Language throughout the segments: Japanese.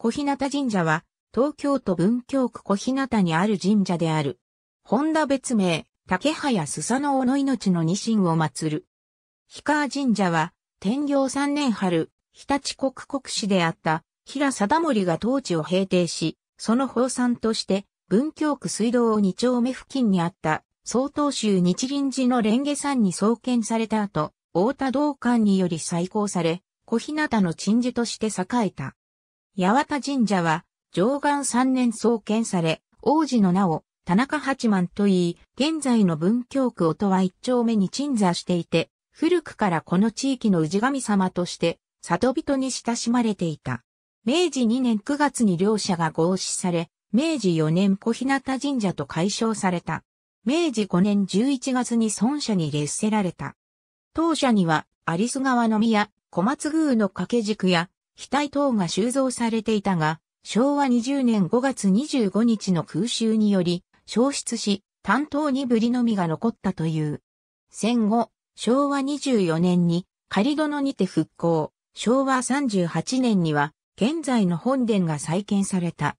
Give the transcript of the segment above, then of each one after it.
小日向神社は、東京都文京区小日向にある神社である。本田別名、竹早須佐の尾の命の二神を祀る。氷川神社は、天行三年春、日立国国市であった平貞森が当地を平定し、その法産として、文京区水道二丁目付近にあった曹洞宗日輪寺の蓮華山に創建された後、太田道館により再興され、小日向の鎮守として栄えた。八幡神社は、上元3年創建され、王子の名を、田中八幡といい、現在の文京区音は一丁目に鎮座していて、古くからこの地域の氏神様として、里人に親しまれていた。明治2年9月に両者が合祀され、明治4年小日向神社と改称された。明治5年11月に孫社に列せられた。当社には、有栖川の宮、小松宮の掛け軸や、額等が収蔵されていたが、昭和20年5月25日の空襲により、消失し、担当にぶりのみが残ったという。戦後、昭和24年に仮殿にて復興、昭和38年には現在の本殿が再建された。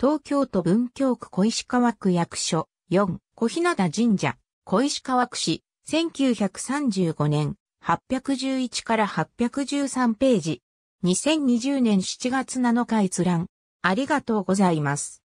東京都文京区小石川区役所4小日向神社小石川区市1935年811から813ページ2020年7月7日閲覧。ありがとうございます。